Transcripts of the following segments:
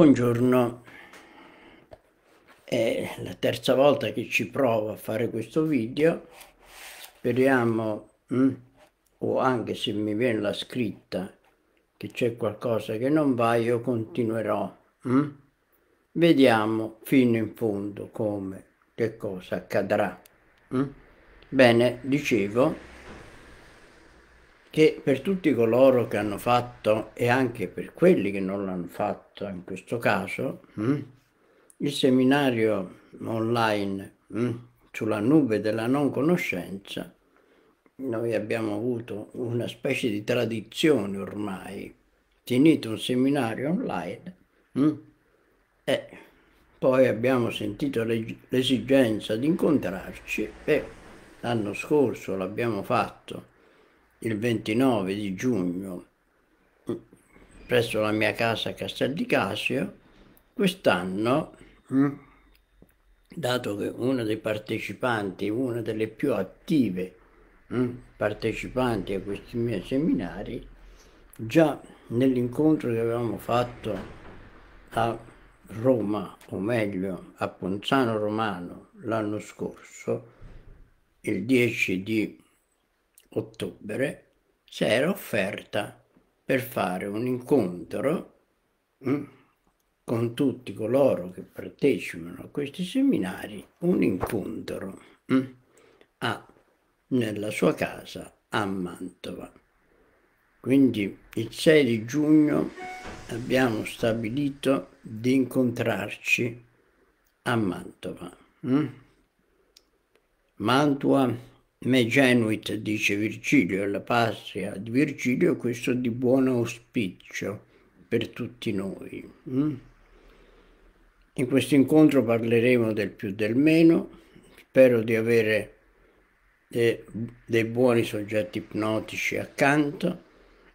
Buongiorno, è la terza volta che ci provo a fare questo video, speriamo, mh, mm, o anche se mi viene la scritta che c'è qualcosa che non va, io continuerò. Mh? Mm. Vediamo fino in fondo come, che cosa accadrà. Mh? Mm. Bene, dicevo, che per tutti coloro che hanno fatto e anche per quelli che non l'hanno fatto in questo caso, mh, hm, il seminario online mh, hm, sulla nube della non conoscenza, noi abbiamo avuto una specie di tradizione ormai, finito un seminario online mh, hm, e poi abbiamo sentito l'esigenza di incontrarci e l'anno scorso l'abbiamo fatto il 29 di giugno presso la mia casa a Castel di Casio, quest'anno, mm. dato che una dei partecipanti, una delle più attive mm, partecipanti a questi miei seminari, già nell'incontro che avevamo fatto a Roma, o meglio a Ponzano Romano l'anno scorso, il 10 di ottobre si era offerta per fare un incontro mh, mm, con tutti coloro che partecipano a questi seminari, un incontro mh, mm, a, nella sua casa a Mantova. Quindi il 6 di giugno abbiamo stabilito di incontrarci a Mantova. Mh? Mm. Mantua Me genuit, dice Virgilio, è la patria di Virgilio, questo di buon auspicio per tutti noi. Mm? In questo incontro parleremo del più del meno, spero di avere de, eh, dei buoni soggetti ipnotici accanto,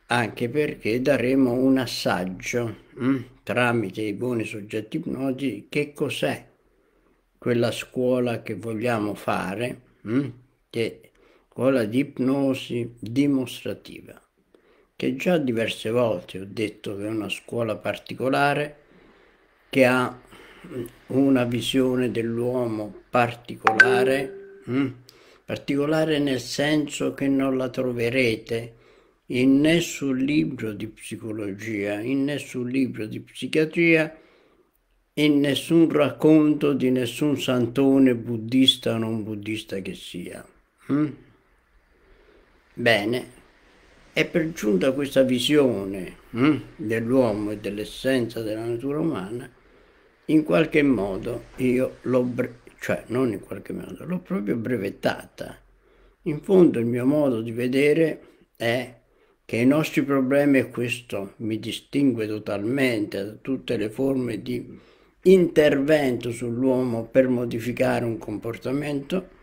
anche perché daremo un assaggio mm? tramite i buoni soggetti ipnotici che cos'è quella scuola che vogliamo fare. Mm? che quella di ipnosi dimostrativa, che già diverse volte ho detto che è una scuola particolare che ha mm, una visione dell'uomo particolare, mh? Mm, particolare nel senso che non la troverete in nessun libro di psicologia, in nessun libro di psichiatria, in nessun racconto di nessun santone buddista o non buddista che sia. Mm? Bene, è per giunta questa visione mm, dell'uomo e dell'essenza della natura umana, in qualche modo io l'ho, bre- cioè non in qualche modo, l'ho proprio brevettata. In fondo il mio modo di vedere è che i nostri problemi, e questo mi distingue totalmente da tutte le forme di intervento sull'uomo per modificare un comportamento,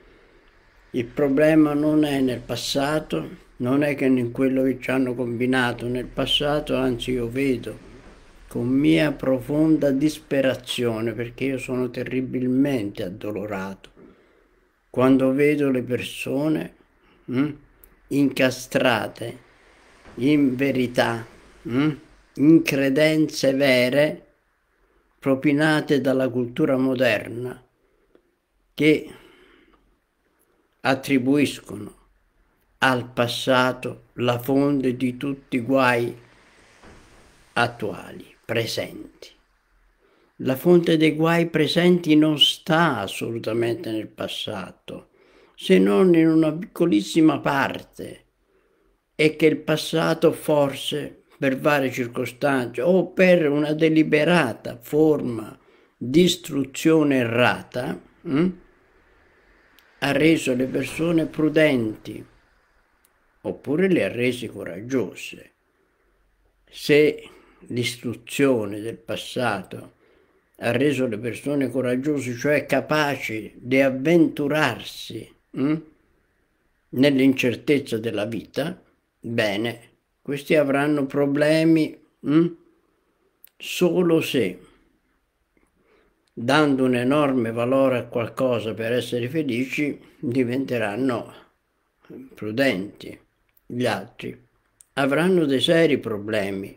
il problema non è nel passato, non è che in quello che ci hanno combinato nel passato, anzi io vedo con mia profonda disperazione perché io sono terribilmente addolorato quando vedo le persone mh, mm, incastrate in verità, mh, mm, in credenze vere propinate dalla cultura moderna che attribuiscono al passato la fonte di tutti i guai attuali, presenti. La fonte dei guai presenti non sta assolutamente nel passato, se non in una piccolissima parte, e che il passato forse per varie circostanze o per una deliberata forma di istruzione errata, mh, hm, ha reso le persone prudenti oppure le ha rese coraggiose. Se l'istruzione del passato ha reso le persone coraggiose, cioè capaci di avventurarsi hm, nell'incertezza della vita, bene, questi avranno problemi hm, solo se dando un enorme valore a qualcosa per essere felici, diventeranno prudenti. Gli altri avranno dei seri problemi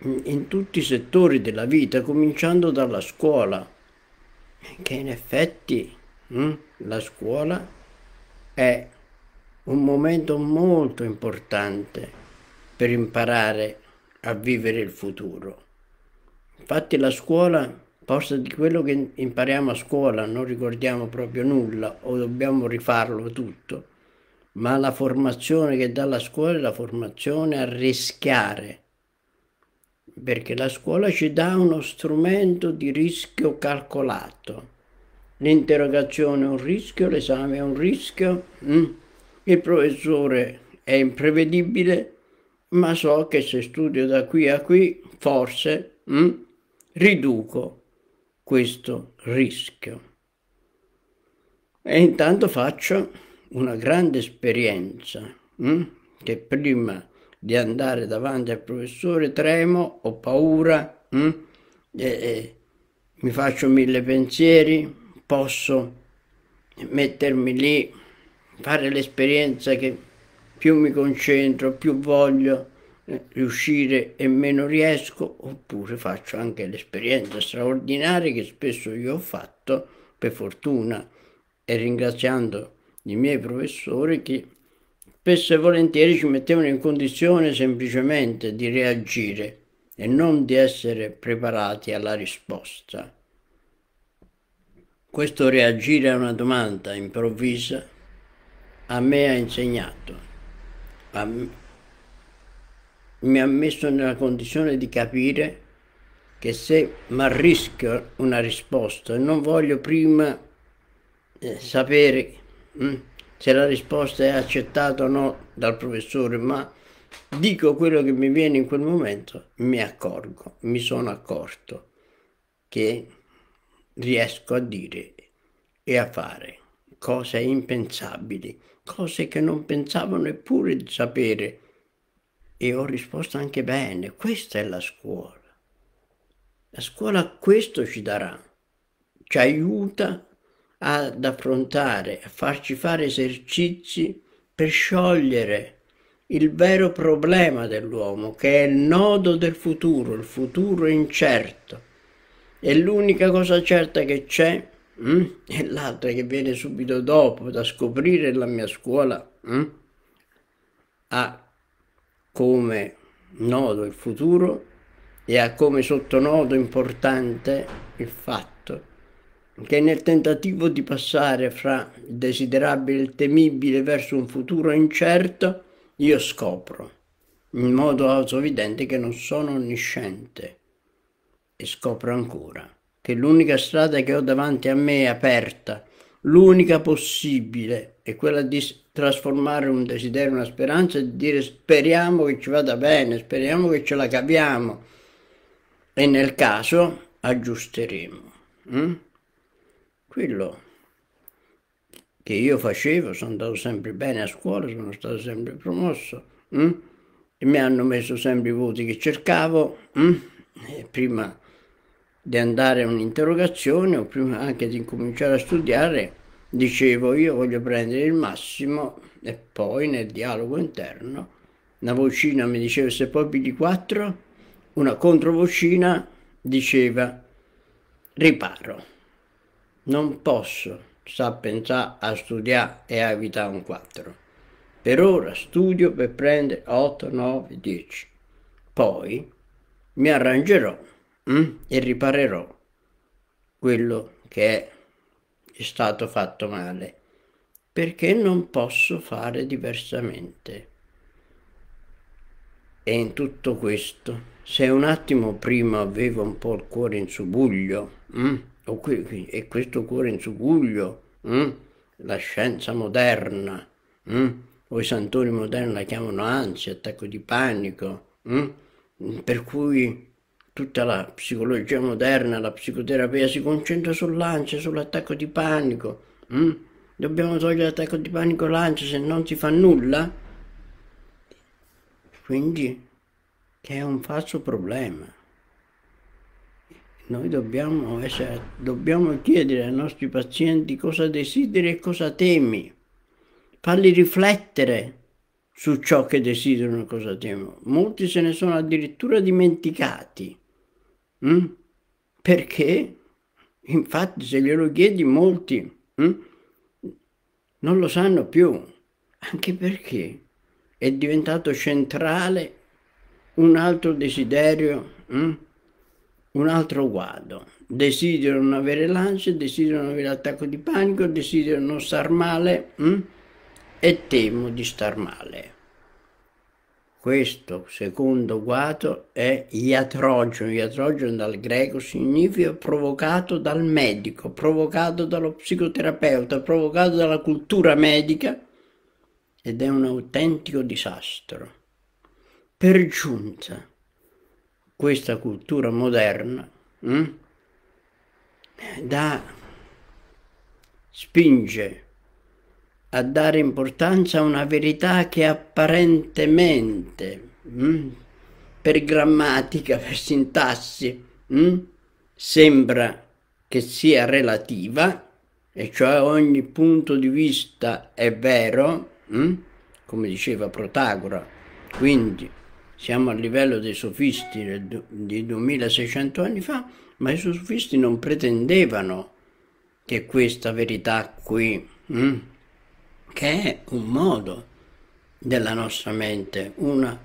in tutti i settori della vita, cominciando dalla scuola, che in effetti hm, la scuola è un momento molto importante per imparare a vivere il futuro. Infatti la scuola posta di quello che impariamo a scuola non ricordiamo proprio nulla o dobbiamo rifarlo tutto, ma la formazione che dà la scuola è la formazione a rischiare, perché la scuola ci dà uno strumento di rischio calcolato. L'interrogazione è un rischio, l'esame è un rischio, mm? il professore è imprevedibile, ma so che se studio da qui a qui, forse mh, mm? riduco questo rischio. E intanto faccio una grande esperienza, mh, mm? che prima di andare davanti al professore tremo, ho paura, mh, mm? e, e, mi faccio mille pensieri, posso mettermi lì, fare l'esperienza che più mi concentro, più voglio, riuscire e meno riesco, oppure faccio anche l'esperienza straordinaria che spesso io ho fatto, per fortuna, e ringraziando i miei professori che spesso e volentieri ci mettevano in condizione semplicemente di reagire e non di essere preparati alla risposta. Questo reagire a una domanda improvvisa a me ha insegnato, a mi ha messo nella condizione di capire che se mi arrischio una risposta non voglio prima eh, sapere hm, se la risposta è accettata o no dal professore, ma dico quello che mi viene in quel momento, mi accorgo, mi sono accorto che riesco a dire e a fare cose impensabili, cose che non pensavo neppure di sapere e ho risposto anche bene, questa è la scuola. La scuola questo ci darà, ci aiuta ad affrontare, a farci fare esercizi per sciogliere il vero problema dell'uomo, che è il nodo del futuro, il futuro incerto. E l'unica cosa certa che c'è mm, è l'altra che viene subito dopo da scoprire la mia scuola. Mm, ha come nodo il futuro e ha come sottonodo importante il fatto che nel tentativo di passare fra il desiderabile e il temibile verso un futuro incerto, io scopro in modo autovidente che non sono onnisciente e scopro ancora che l'unica strada che ho davanti a me è aperta, l'unica possibile è quella di trasformare un desiderio in una speranza e dire speriamo che ci vada bene, speriamo che ce la capiamo e nel caso aggiusteremo. Mm? Quello che io facevo, sono andato sempre bene a scuola, sono stato sempre promosso mm? e mi hanno messo sempre i voti che cercavo mm? prima di andare a un'interrogazione o prima anche di incominciare a studiare Dicevo, io voglio prendere il massimo e poi nel dialogo interno una vocina mi diceva se poi pigli 4, una controvocina diceva riparo, non posso sta a pensare a studiare e a evitare un 4. Per ora studio per prendere 8, 9, 10. Poi mi arrangerò hm, e riparerò quello che è è stato fatto male, perché non posso fare diversamente. E in tutto questo, se un attimo prima avevo un po' il cuore in subuglio, mm, e questo cuore in subuglio, mm, la scienza moderna, mm, o i santori moderni la chiamano ansia, attacco di panico, mm, per cui tutta la psicologia moderna, la psicoterapia si concentra sull'ansia, sull'attacco di panico. Mm? Dobbiamo togliere l'attacco di panico e l'ansia se non si fa nulla? Quindi che è un falso problema. Noi dobbiamo, essere, dobbiamo chiedere ai nostri pazienti cosa desideri e cosa temi. Farli riflettere su ciò che desiderano e cosa temono. Molti se ne sono addirittura dimenticati mh? Mm? perché infatti se glielo chiedi molti mh? Mm, non lo sanno più, anche perché è diventato centrale un altro desiderio, mh? Mm? un altro guado. Desidero non avere l'ansia, desidero non avere attacco di panico, desidero non star male mh? e temo di star male. Questo secondo guato è iatrogeno, iatrogeno dal greco significa provocato dal medico, provocato dallo psicoterapeuta, provocato dalla cultura medica ed è un autentico disastro. Per giunta, questa cultura moderna hm, da, spinge a dare importanza a una verità che apparentemente, mh, mm, per grammatica, per sintassi, mh, mm, sembra che sia relativa, e cioè ogni punto di vista è vero, mh, mm, come diceva Protagora. Quindi siamo a livello dei sofisti di 2600 anni fa, ma i sofisti non pretendevano che questa verità qui che è un modo della nostra mente, una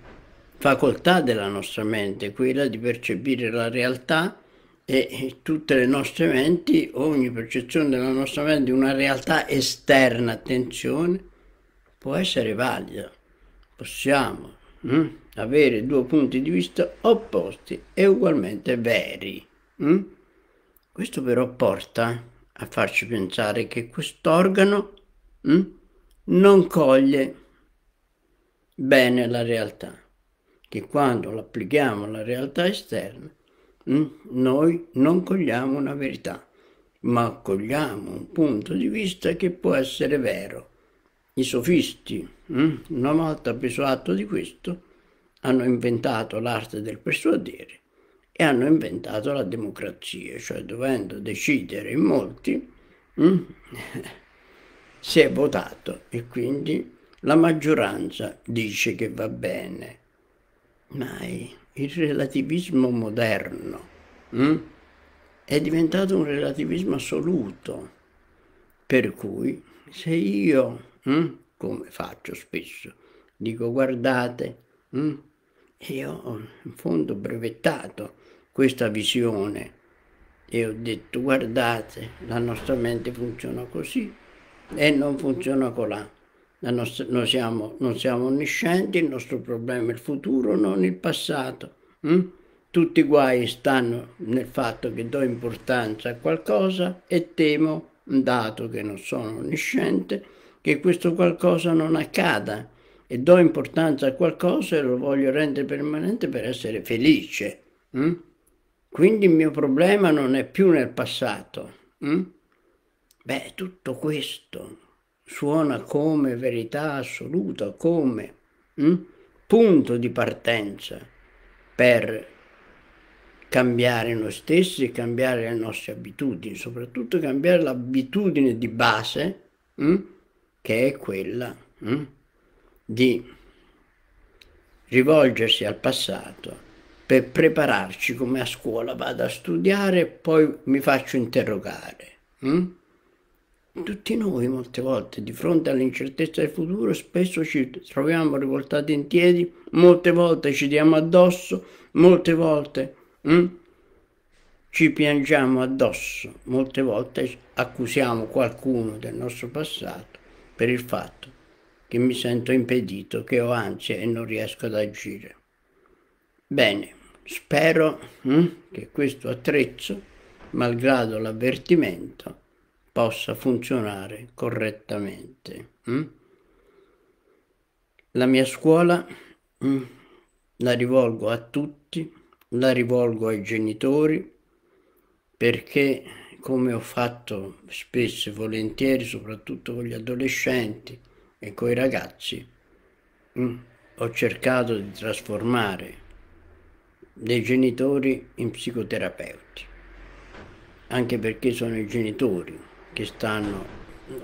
facoltà della nostra mente, quella di percepire la realtà e tutte le nostre menti, ogni percezione della nostra mente, una realtà esterna, attenzione, può essere valida. Possiamo mm, avere due punti di vista opposti e ugualmente veri. Mm? Questo però porta a farci pensare che quest'organo mm, non coglie bene la realtà, che quando l'applichiamo alla realtà esterna, mm, noi non cogliamo una verità, ma cogliamo un punto di vista che può essere vero. I sofisti, mm, una volta preso atto di questo, hanno inventato l'arte del persuadere e hanno inventato la democrazia, cioè dovendo decidere in molti, mm, si è votato e quindi la maggioranza dice che va bene. Ma il relativismo moderno hm, è diventato un relativismo assoluto, per cui se io, hm, come faccio spesso, dico guardate, hm, io ho in fondo brevettato questa visione e ho detto guardate, la nostra mente funziona così, e non funziona colà. Nostra, noi siamo, non siamo onniscienti, il nostro problema è il futuro, non il passato. Hm? Tutti i guai stanno nel fatto che do importanza a qualcosa e temo, dato che non sono onnisciente, che questo qualcosa non accada e do importanza a qualcosa e lo voglio rendere permanente per essere felice. Hm? Quindi il mio problema non è più nel passato. Hm? Beh, tutto questo suona come verità assoluta, come hm, punto di partenza per cambiare noi stessi, cambiare le nostre abitudini, soprattutto cambiare l'abitudine di base, hm, che è quella hm, di rivolgersi al passato per prepararci come a scuola vado a studiare e poi mi faccio interrogare. Hm? Mm. Tutti noi molte volte di fronte all'incertezza del futuro spesso ci troviamo rivoltati in piedi, molte volte ci diamo addosso, molte volte hm, ci piangiamo addosso, molte volte accusiamo qualcuno del nostro passato per il fatto che mi sento impedito, che ho ansia e non riesco ad agire. Bene, spero hm, che questo attrezzo, malgrado l'avvertimento, possa funzionare correttamente. Mm? La mia scuola mm, la rivolgo a tutti, la rivolgo ai genitori, perché come ho fatto spesso e volentieri, soprattutto con gli adolescenti e con i ragazzi, mm, ho cercato di trasformare dei genitori in psicoterapeuti, anche perché sono i genitori che stanno,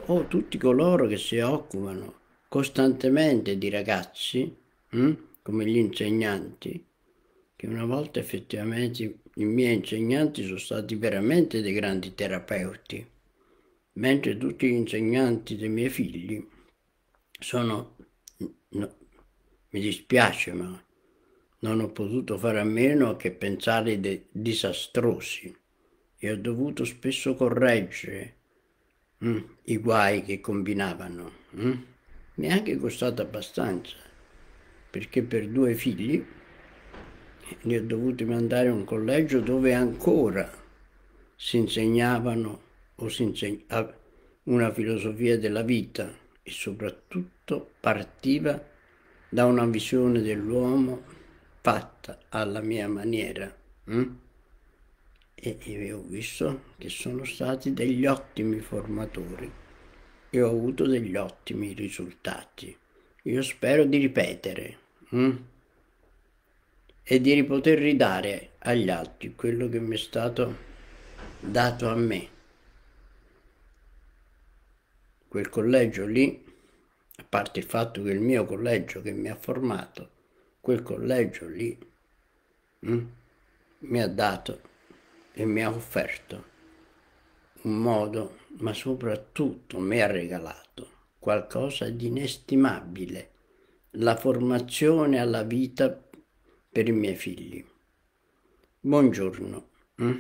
o tutti coloro che si occupano costantemente di ragazzi, mh? Hm, come gli insegnanti, che una volta effettivamente i miei insegnanti sono stati veramente dei grandi terapeuti, mentre tutti gli insegnanti dei miei figli sono, no, mi dispiace ma non ho potuto fare a meno che pensare disastrosi e ho dovuto spesso correggere mh, mm. i guai che combinavano. Mh. Mm? Mi è anche costato abbastanza, perché per due figli li ho dovuti mandare a un collegio dove ancora si insegnavano o si insegnava ah, una filosofia della vita e soprattutto partiva da una visione dell'uomo fatta alla mia maniera. Mh? Mm? e, e ho visto che sono stati degli ottimi formatori e ho avuto degli ottimi risultati. Io spero di ripetere hm? e di poter ridare agli altri quello che mi è stato dato a me. Quel collegio lì, a parte il fatto che il mio collegio che mi ha formato, quel collegio lì hm, mi ha dato e mi ha offerto un modo, ma soprattutto mi ha regalato qualcosa di inestimabile, la formazione alla vita per i miei figli. Buongiorno. Mm?